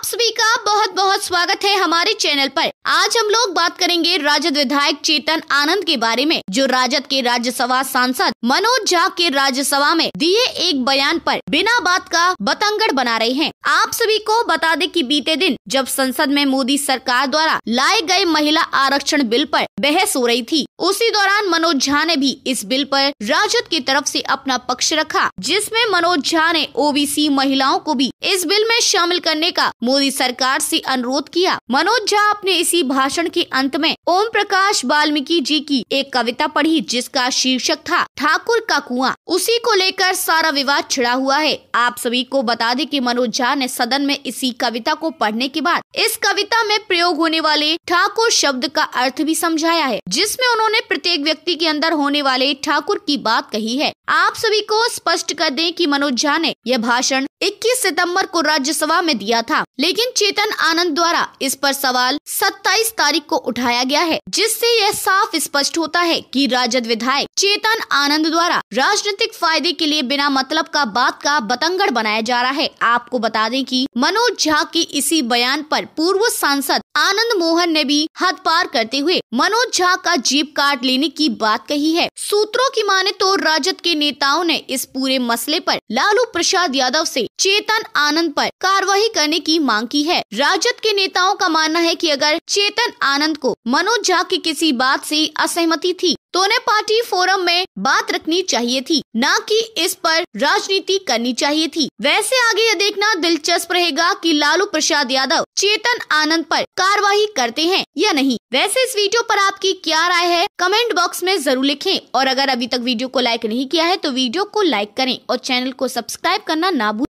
आप सभी का बहुत बहुत स्वागत है हमारे चैनल पर आज हम लोग बात करेंगे राजद विधायक चेतन आनंद के बारे में जो राजद के राज्यसभा सांसद मनोज झा के राज्यसभा में दिए एक बयान पर बिना बात का बतंगड़ बना रहे हैं आप सभी को बता दें कि बीते दिन जब संसद में मोदी सरकार द्वारा लाए गए महिला आरक्षण बिल पर बहस हो रही थी उसी दौरान मनोज झा ने भी इस बिल पर राजद की तरफ से अपना पक्ष रखा जिसमें मनोज झा ने ओबीसी महिलाओं को भी इस बिल में शामिल करने का मोदी सरकार से अनुरोध किया मनोज झा अपने इस इसी भाषण के अंत में ओम प्रकाश वाल्मीकि जी की एक कविता पढ़ी जिसका शीर्षक था ठाकुर का कुआं उसी को लेकर सारा विवाद छिड़ा हुआ है आप सभी को बता दें कि मनोज झा ने सदन में इसी कविता को पढ़ने के बाद इस कविता में प्रयोग होने वाले ठाकुर शब्द का अर्थ भी समझाया है जिसमे उन्होंने प्रत्येक व्यक्ति के अंदर होने वाले ठाकुर की बात कही है आप सभी को स्पष्ट कर दें कि मनोज झा ने यह भाषण 21 सितंबर को राज्यसभा में दिया था लेकिन चेतन आनंद द्वारा इस पर सवाल 27 तारीख को उठाया गया है जिससे यह साफ स्पष्ट होता है कि राजद विधायक चेतन आनंद द्वारा राजनीतिक फायदे के लिए बिना मतलब का बात का बतंगड़ बनाया जा रहा है आपको बता दें कि मनोज झा के इसी बयान पर पूर्व सांसद आनंद मोहन ने भी हद पार करते हुए मनोज झा का जीप कार्ड लेने की बात कही है सूत्रों की माने तो राजद के नेताओं ने इस पूरे मसले पर लालू प्रसाद यादव से चेतन आनंद पर कार्रवाई करने की मांग की है राजद के नेताओं का मानना है कि अगर चेतन आनंद को मनोज झा की किसी बात से असहमति थी तो उन्हें पार्टी फोरम में बात रखनी चाहिए थी न कि इस पर राजनीति करनी चाहिए थी वैसे आगे यह देखना दिलचस्प रहेगा कि लालू प्रसाद यादव चेतन आनंद पर कार्रवाई करते हैं या नहीं वैसे इस वीडियो पर आपकी क्या राय है कमेंट बॉक्स में जरूर लिखें और अगर अभी तक वीडियो को लाइक नहीं किया है तो वीडियो को लाइक करें और चैनल को सब्सक्राइब करना ना भूलें